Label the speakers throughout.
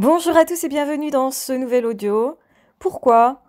Speaker 1: Bonjour à tous et bienvenue dans ce nouvel audio. Pourquoi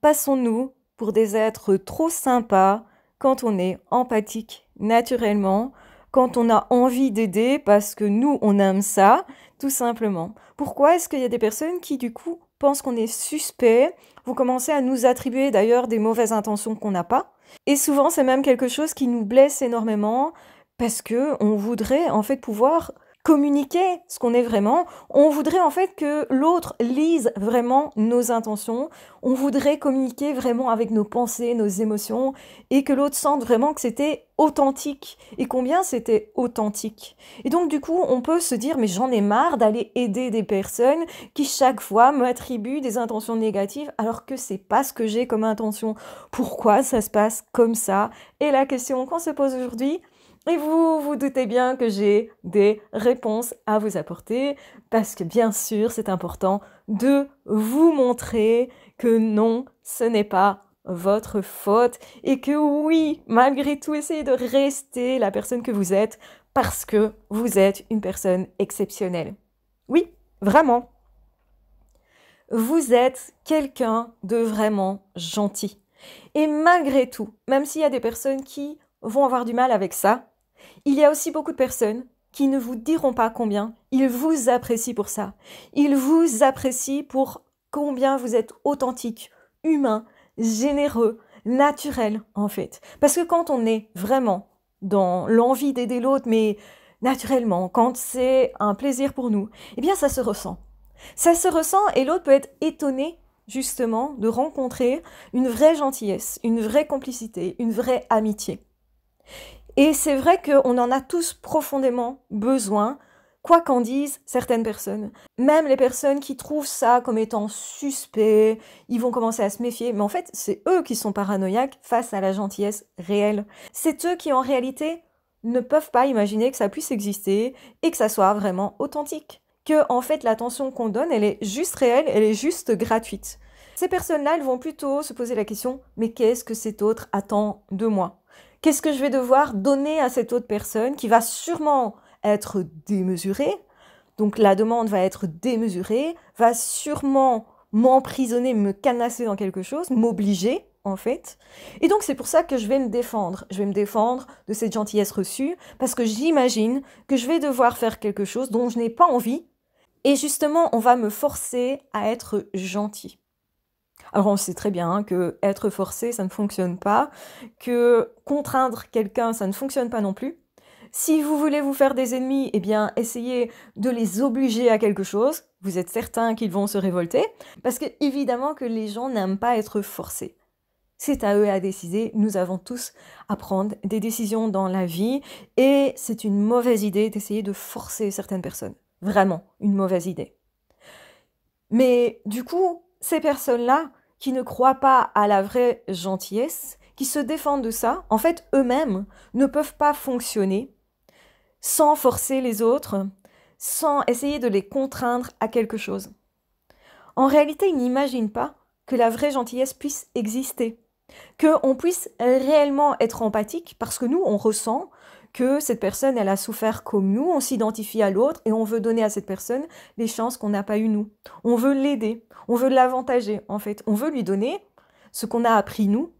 Speaker 1: passons-nous pour des êtres trop sympas quand on est empathique naturellement, quand on a envie d'aider parce que nous, on aime ça, tout simplement Pourquoi est-ce qu'il y a des personnes qui, du coup, pensent qu'on est suspect Vous commencez à nous attribuer d'ailleurs des mauvaises intentions qu'on n'a pas. Et souvent, c'est même quelque chose qui nous blesse énormément parce que on voudrait en fait pouvoir communiquer ce qu'on est vraiment. On voudrait en fait que l'autre lise vraiment nos intentions. On voudrait communiquer vraiment avec nos pensées, nos émotions et que l'autre sente vraiment que c'était authentique et combien c'était authentique. Et donc du coup, on peut se dire mais j'en ai marre d'aller aider des personnes qui chaque fois m'attribuent des intentions négatives alors que c'est pas ce que j'ai comme intention. Pourquoi ça se passe comme ça Et la question qu'on se pose aujourd'hui, et vous vous doutez bien que j'ai des réponses à vous apporter, parce que bien sûr, c'est important de vous montrer que non, ce n'est pas votre faute, et que oui, malgré tout, essayez de rester la personne que vous êtes, parce que vous êtes une personne exceptionnelle. Oui, vraiment. Vous êtes quelqu'un de vraiment gentil. Et malgré tout, même s'il y a des personnes qui vont avoir du mal avec ça, il y a aussi beaucoup de personnes qui ne vous diront pas combien ils vous apprécient pour ça. Ils vous apprécient pour combien vous êtes authentique, humain, généreux, naturel en fait. Parce que quand on est vraiment dans l'envie d'aider l'autre, mais naturellement, quand c'est un plaisir pour nous, eh bien ça se ressent. Ça se ressent et l'autre peut être étonné justement de rencontrer une vraie gentillesse, une vraie complicité, une vraie amitié. Et c'est vrai qu'on en a tous profondément besoin, quoi qu'en disent certaines personnes. Même les personnes qui trouvent ça comme étant suspect, ils vont commencer à se méfier. Mais en fait, c'est eux qui sont paranoïaques face à la gentillesse réelle. C'est eux qui, en réalité, ne peuvent pas imaginer que ça puisse exister et que ça soit vraiment authentique. Que, en fait, l'attention qu'on donne, elle est juste réelle, elle est juste gratuite. Ces personnes-là, elles vont plutôt se poser la question, mais qu'est-ce que cet autre attend de moi Qu'est-ce que je vais devoir donner à cette autre personne qui va sûrement être démesurée Donc la demande va être démesurée, va sûrement m'emprisonner, me canasser dans quelque chose, m'obliger en fait. Et donc c'est pour ça que je vais me défendre. Je vais me défendre de cette gentillesse reçue parce que j'imagine que je vais devoir faire quelque chose dont je n'ai pas envie. Et justement, on va me forcer à être gentil. Alors on sait très bien que être forcé, ça ne fonctionne pas, que contraindre quelqu'un, ça ne fonctionne pas non plus. Si vous voulez vous faire des ennemis, eh bien essayez de les obliger à quelque chose. Vous êtes certain qu'ils vont se révolter, parce que évidemment que les gens n'aiment pas être forcés. C'est à eux à décider. Nous avons tous à prendre des décisions dans la vie et c'est une mauvaise idée d'essayer de forcer certaines personnes. Vraiment, une mauvaise idée. Mais du coup, ces personnes-là qui ne croient pas à la vraie gentillesse, qui se défendent de ça, en fait, eux-mêmes ne peuvent pas fonctionner sans forcer les autres, sans essayer de les contraindre à quelque chose. En réalité, ils n'imaginent pas que la vraie gentillesse puisse exister, qu'on puisse réellement être empathique, parce que nous, on ressent, que cette personne, elle a souffert comme nous, on s'identifie à l'autre et on veut donner à cette personne les chances qu'on n'a pas eues nous. On veut l'aider, on veut l'avantager en fait, on veut lui donner ce qu'on a appris nous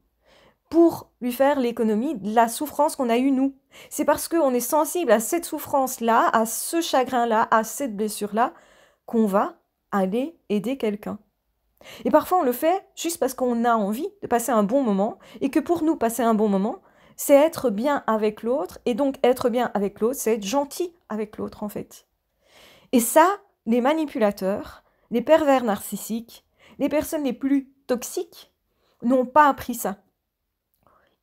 Speaker 1: pour lui faire l'économie de la souffrance qu'on a eue nous. C'est parce qu'on est sensible à cette souffrance-là, à ce chagrin-là, à cette blessure-là, qu'on va aller aider quelqu'un. Et parfois on le fait juste parce qu'on a envie de passer un bon moment et que pour nous passer un bon moment, c'est être bien avec l'autre. Et donc, être bien avec l'autre, c'est être gentil avec l'autre, en fait. Et ça, les manipulateurs, les pervers narcissiques, les personnes les plus toxiques n'ont pas appris ça.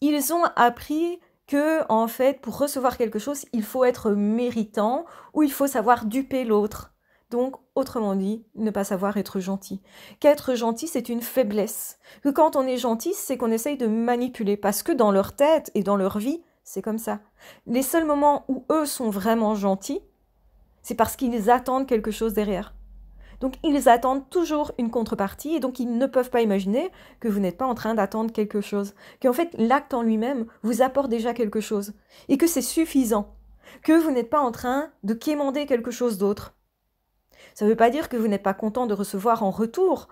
Speaker 1: Ils ont appris que, en fait, pour recevoir quelque chose, il faut être méritant ou il faut savoir duper l'autre. Donc, autrement dit, ne pas savoir être gentil. Qu'être gentil, c'est une faiblesse. Que quand on est gentil, c'est qu'on essaye de manipuler, parce que dans leur tête et dans leur vie, c'est comme ça. Les seuls moments où eux sont vraiment gentils, c'est parce qu'ils attendent quelque chose derrière. Donc ils attendent toujours une contrepartie et donc ils ne peuvent pas imaginer que vous n'êtes pas en train d'attendre quelque chose, qu'en fait l'acte en lui-même vous apporte déjà quelque chose et que c'est suffisant, que vous n'êtes pas en train de quémander quelque chose d'autre. Ça ne veut pas dire que vous n'êtes pas content de recevoir en retour.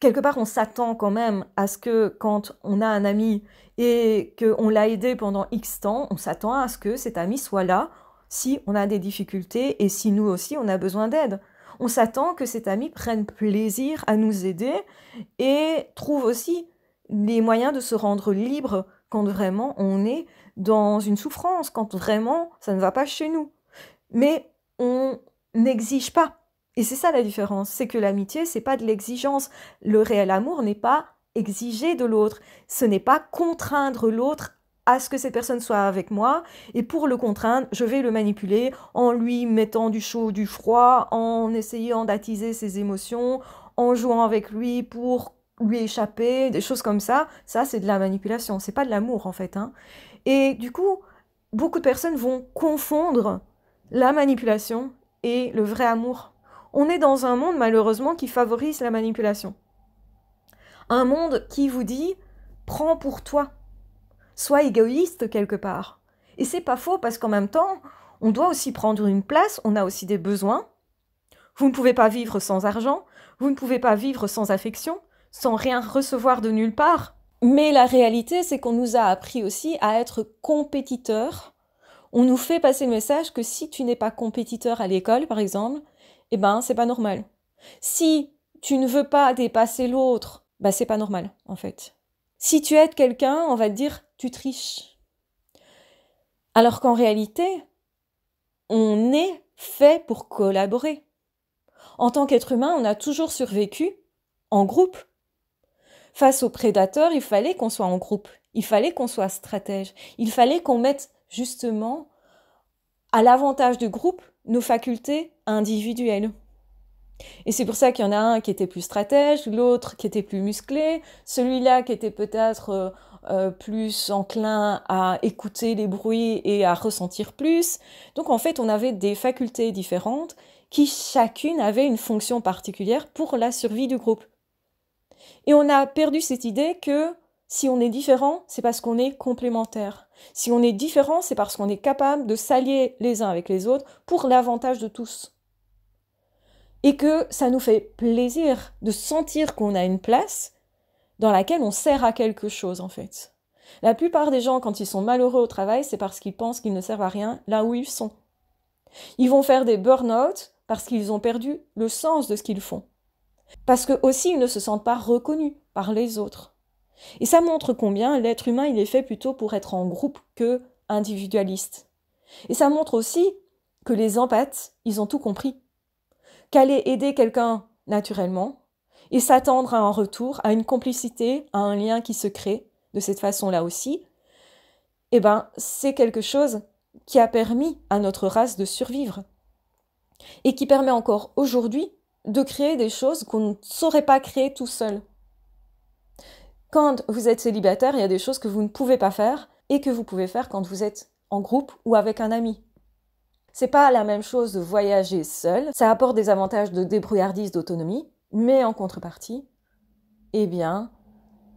Speaker 1: Quelque part, on s'attend quand même à ce que quand on a un ami et qu'on l'a aidé pendant X temps, on s'attend à ce que cet ami soit là si on a des difficultés et si nous aussi on a besoin d'aide. On s'attend que cet ami prenne plaisir à nous aider et trouve aussi les moyens de se rendre libre quand vraiment on est dans une souffrance, quand vraiment ça ne va pas chez nous. Mais on n'exige pas et c'est ça la différence, c'est que l'amitié, c'est pas de l'exigence. Le réel amour n'est pas exiger de l'autre, ce n'est pas contraindre l'autre à ce que cette personne soit avec moi, et pour le contraindre, je vais le manipuler en lui mettant du chaud, du froid, en essayant d'attiser ses émotions, en jouant avec lui pour lui échapper, des choses comme ça. Ça, c'est de la manipulation, c'est pas de l'amour en fait. Hein. Et du coup, beaucoup de personnes vont confondre la manipulation et le vrai amour on est dans un monde malheureusement qui favorise la manipulation. Un monde qui vous dit prends pour toi. Sois égoïste quelque part. Et c'est pas faux parce qu'en même temps, on doit aussi prendre une place, on a aussi des besoins. Vous ne pouvez pas vivre sans argent, vous ne pouvez pas vivre sans affection, sans rien recevoir de nulle part. Mais la réalité, c'est qu'on nous a appris aussi à être compétiteurs. On nous fait passer le message que si tu n'es pas compétiteur à l'école, par exemple, eh ben c'est pas normal. Si tu ne veux pas dépasser l'autre, bah c'est pas normal en fait. Si tu aides quelqu'un, on va te dire tu triches. Alors qu'en réalité, on est fait pour collaborer. En tant qu'être humain, on a toujours survécu en groupe. Face aux prédateurs, il fallait qu'on soit en groupe, il fallait qu'on soit stratège, il fallait qu'on mette justement à l'avantage du groupe nos facultés individuelles. Et c'est pour ça qu'il y en a un qui était plus stratège, l'autre qui était plus musclé, celui-là qui était peut-être euh, euh, plus enclin à écouter les bruits et à ressentir plus. Donc en fait, on avait des facultés différentes qui chacune avait une fonction particulière pour la survie du groupe. Et on a perdu cette idée que si on est différent, c'est parce qu'on est complémentaire. Si on est différent, c'est parce qu'on est capable de s'allier les uns avec les autres pour l'avantage de tous. Et que ça nous fait plaisir de sentir qu'on a une place dans laquelle on sert à quelque chose en fait. La plupart des gens, quand ils sont malheureux au travail, c'est parce qu'ils pensent qu'ils ne servent à rien là où ils sont. Ils vont faire des burn-out parce qu'ils ont perdu le sens de ce qu'ils font. Parce que aussi ils ne se sentent pas reconnus par les autres. Et ça montre combien l'être humain, il est fait plutôt pour être en groupe que individualiste. Et ça montre aussi que les empathes, ils ont tout compris. Qu'aller aider quelqu'un naturellement et s'attendre à un retour, à une complicité, à un lien qui se crée de cette façon-là aussi, eh ben, c'est quelque chose qui a permis à notre race de survivre et qui permet encore aujourd'hui de créer des choses qu'on ne saurait pas créer tout seul quand vous êtes célibataire, il y a des choses que vous ne pouvez pas faire et que vous pouvez faire quand vous êtes en groupe ou avec un ami. C'est pas la même chose de voyager seul, ça apporte des avantages de débrouillardise, d'autonomie, mais en contrepartie, eh bien,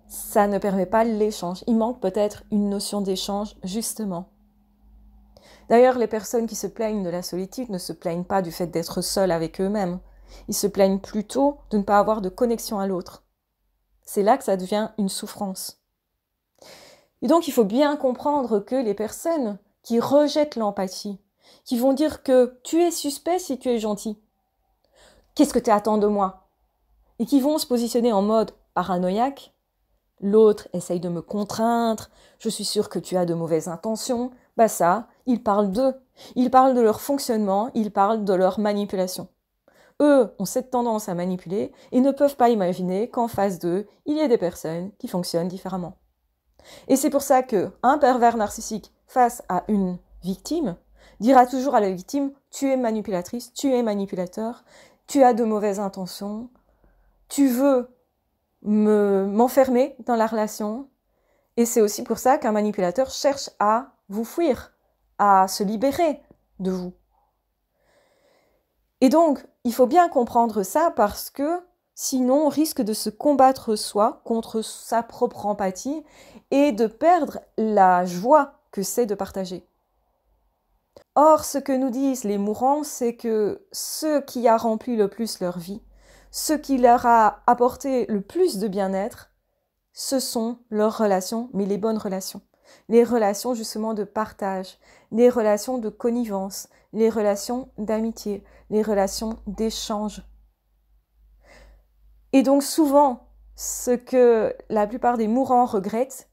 Speaker 1: ça ne permet pas l'échange. Il manque peut-être une notion d'échange, justement. D'ailleurs, les personnes qui se plaignent de la solitude ne se plaignent pas du fait d'être seules avec eux-mêmes. Ils se plaignent plutôt de ne pas avoir de connexion à l'autre. C'est là que ça devient une souffrance. Et donc, il faut bien comprendre que les personnes qui rejettent l'empathie, qui vont dire que tu es suspect si tu es gentil, qu'est-ce que tu attends de moi Et qui vont se positionner en mode paranoïaque, l'autre essaye de me contraindre, je suis sûr que tu as de mauvaises intentions, bah ça, ils parlent d'eux, ils parlent de leur fonctionnement, ils parlent de leur manipulation eux ont cette tendance à manipuler et ne peuvent pas imaginer qu'en face d'eux, il y ait des personnes qui fonctionnent différemment. Et c'est pour ça que pervers narcissique face à une victime dira toujours à la victime tu es manipulatrice, tu es manipulateur, tu as de mauvaises intentions, tu veux m'enfermer dans la relation. Et c'est aussi pour ça qu'un manipulateur cherche à vous fuir, à se libérer de vous. Et donc, il faut bien comprendre ça parce que sinon on risque de se combattre soi contre sa propre empathie et de perdre la joie que c'est de partager. Or, ce que nous disent les mourants, c'est que ce qui a rempli le plus leur vie, ce qui leur a apporté le plus de bien-être, ce sont leurs relations, mais les bonnes relations les relations justement de partage, les relations de connivence, les relations d'amitié, les relations d'échange. Et donc souvent, ce que la plupart des mourants regrettent,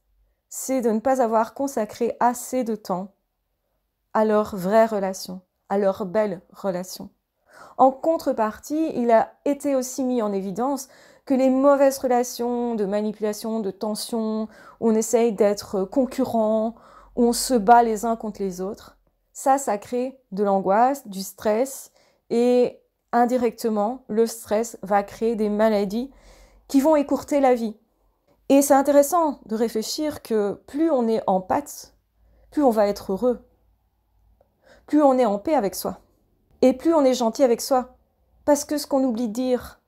Speaker 1: c'est de ne pas avoir consacré assez de temps à leurs vraies relations, à leurs belles relations. En contrepartie, il a été aussi mis en évidence que les mauvaises relations de manipulation, de tension, on essaye d'être concurrent, on se bat les uns contre les autres, ça, ça crée de l'angoisse, du stress, et indirectement, le stress va créer des maladies qui vont écourter la vie. Et c'est intéressant de réfléchir que plus on est en pâte, plus on va être heureux, plus on est en paix avec soi, et plus on est gentil avec soi. Parce que ce qu'on oublie de dire,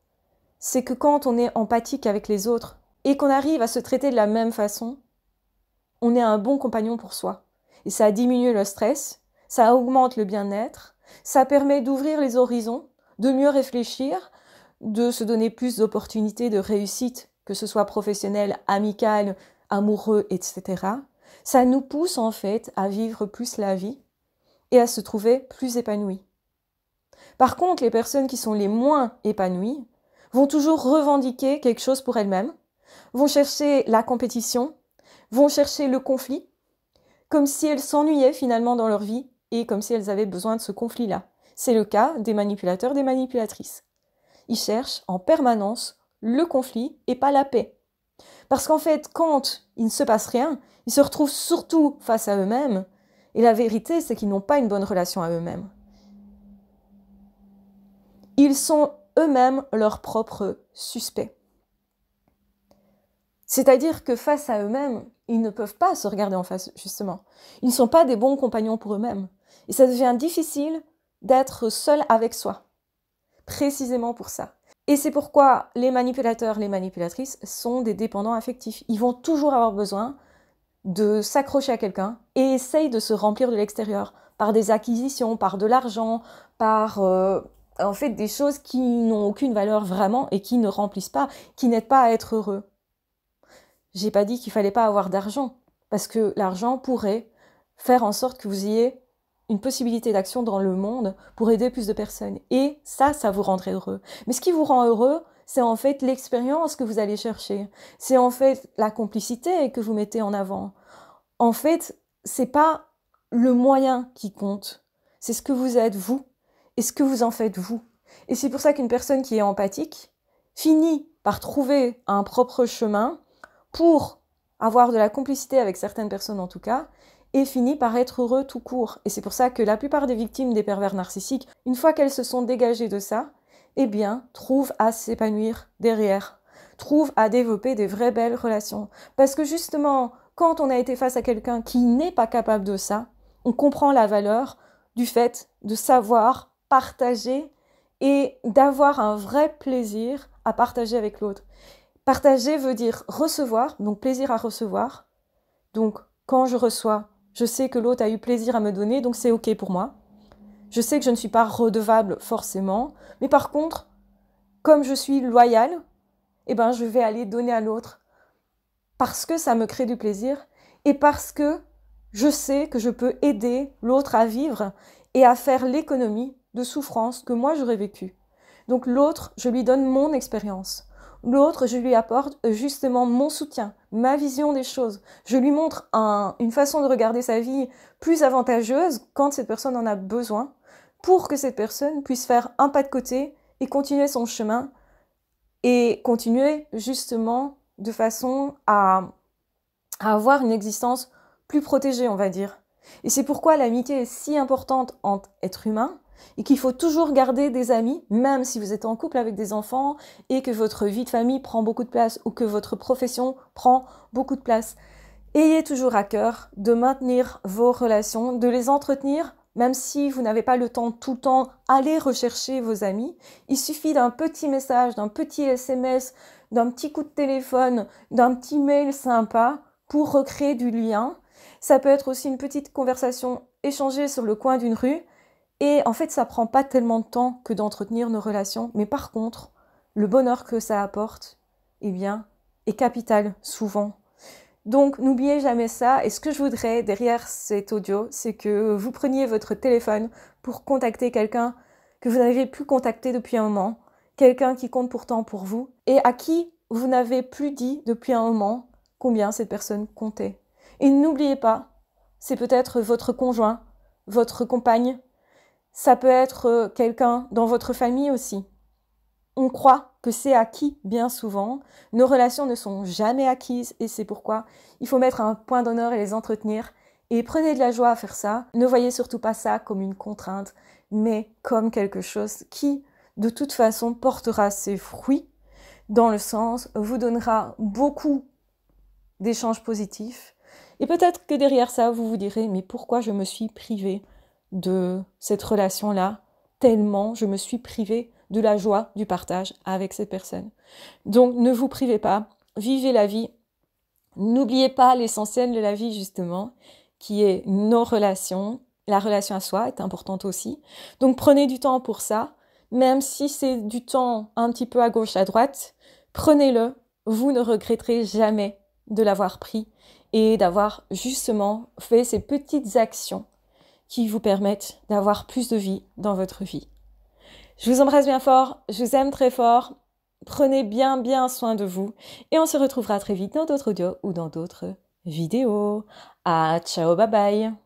Speaker 1: c'est que quand on est empathique avec les autres et qu'on arrive à se traiter de la même façon, on est un bon compagnon pour soi. Et ça diminue le stress, ça augmente le bien-être, ça permet d'ouvrir les horizons, de mieux réfléchir, de se donner plus d'opportunités de réussite, que ce soit professionnel, amical, amoureux, etc. Ça nous pousse en fait à vivre plus la vie et à se trouver plus épanoui. Par contre, les personnes qui sont les moins épanouies, vont toujours revendiquer quelque chose pour elles-mêmes, vont chercher la compétition, vont chercher le conflit, comme si elles s'ennuyaient finalement dans leur vie et comme si elles avaient besoin de ce conflit-là. C'est le cas des manipulateurs, des manipulatrices. Ils cherchent en permanence le conflit et pas la paix. Parce qu'en fait, quand il ne se passe rien, ils se retrouvent surtout face à eux-mêmes, et la vérité, c'est qu'ils n'ont pas une bonne relation à eux-mêmes. Ils sont eux-mêmes leurs propres suspects. C'est-à-dire que face à eux-mêmes, ils ne peuvent pas se regarder en face, justement. Ils ne sont pas des bons compagnons pour eux-mêmes. Et ça devient difficile d'être seul avec soi. Précisément pour ça. Et c'est pourquoi les manipulateurs, les manipulatrices sont des dépendants affectifs. Ils vont toujours avoir besoin de s'accrocher à quelqu'un et essayent de se remplir de l'extérieur par des acquisitions, par de l'argent, par euh, en fait des choses qui n'ont aucune valeur vraiment et qui ne remplissent pas, qui n'aident pas à être heureux. J'ai pas dit qu'il fallait pas avoir d'argent, parce que l'argent pourrait faire en sorte que vous ayez une possibilité d'action dans le monde pour aider plus de personnes. Et ça, ça vous rendrait heureux. Mais ce qui vous rend heureux, c'est en fait l'expérience que vous allez chercher. C'est en fait la complicité que vous mettez en avant. En fait, c'est pas le moyen qui compte. C'est ce que vous êtes, vous, et ce que vous en faites vous. Et c'est pour ça qu'une personne qui est empathique finit par trouver un propre chemin pour avoir de la complicité avec certaines personnes en tout cas, et finit par être heureux tout court. Et c'est pour ça que la plupart des victimes des pervers narcissiques, une fois qu'elles se sont dégagées de ça, eh bien, trouvent à s'épanouir derrière, trouvent à développer des vraies belles relations. Parce que justement, quand on a été face à quelqu'un qui n'est pas capable de ça, on comprend la valeur du fait de savoir partager et d'avoir un vrai plaisir à partager avec l'autre. Partager veut dire recevoir, donc plaisir à recevoir. Donc quand je reçois, je sais que l'autre a eu plaisir à me donner, donc c'est OK pour moi. Je sais que je ne suis pas redevable forcément, mais par contre, comme je suis loyale, eh ben je vais aller donner à l'autre parce que ça me crée du plaisir et parce que je sais que je peux aider l'autre à vivre et à faire l'économie de souffrance que moi j'aurais vécu. Donc l'autre, je lui donne mon expérience. L'autre, je lui apporte euh, justement mon soutien, ma vision des choses. Je lui montre une façon de regarder sa vie plus avantageuse quand cette personne en a besoin, pour que cette personne puisse faire un pas de côté et continuer son chemin et continuer justement de façon à, à avoir une existence plus protégée, on va dire. Et c'est pourquoi l'amitié est si importante entre êtres humains, et qu'il faut toujours garder des amis, même si vous êtes en couple avec des enfants et que votre vie de famille prend beaucoup de place ou que votre profession prend beaucoup de place. Ayez toujours à cœur de maintenir vos relations, de les entretenir, même si vous n'avez pas le temps tout le temps, allez rechercher vos amis. Il suffit d'un petit message, d'un petit SMS, d'un petit coup de téléphone, d'un petit mail sympa pour recréer du lien. Ça peut être aussi une petite conversation échangée sur le coin d'une rue. Et en fait, ça prend pas tellement de temps que d'entretenir nos relations, mais par contre, le bonheur que ça apporte, eh bien, est capital souvent. Donc n'oubliez jamais ça. Et ce que je voudrais derrière cet audio, c'est que vous preniez votre téléphone pour contacter quelqu'un que vous n'avez plus contacté depuis un moment, quelqu'un qui compte pourtant pour vous et à qui vous n'avez plus dit depuis un moment combien cette personne comptait. Et n'oubliez pas, c'est peut-être votre conjoint, votre compagne, ça peut être euh, quelqu'un dans votre famille aussi. On croit que c'est acquis bien souvent. Nos relations ne sont jamais acquises et c'est pourquoi il faut mettre un point d'honneur et les entretenir. Et prenez de la joie à faire ça. Ne voyez surtout pas ça comme une contrainte, mais comme quelque chose qui, de toute façon, portera ses fruits dans le sens vous donnera beaucoup d'échanges positifs. Et peut-être que derrière ça, vous vous direz, mais pourquoi je me suis privée de cette relation-là, tellement je me suis privée de la joie du partage avec cette personne. Donc ne vous privez pas, vivez la vie, n'oubliez pas l'essentiel de la vie justement, qui est nos relations. La relation à soi est importante aussi. Donc prenez du temps pour ça, même si c'est du temps un petit peu à gauche, à droite, prenez-le, vous ne regretterez jamais de l'avoir pris et d'avoir justement fait ces petites actions qui vous permettent d'avoir plus de vie dans votre vie. Je vous embrasse bien fort, je vous aime très fort, prenez bien bien soin de vous et on se retrouvera très vite dans d'autres audios ou dans d'autres vidéos. À ah, ciao, bye bye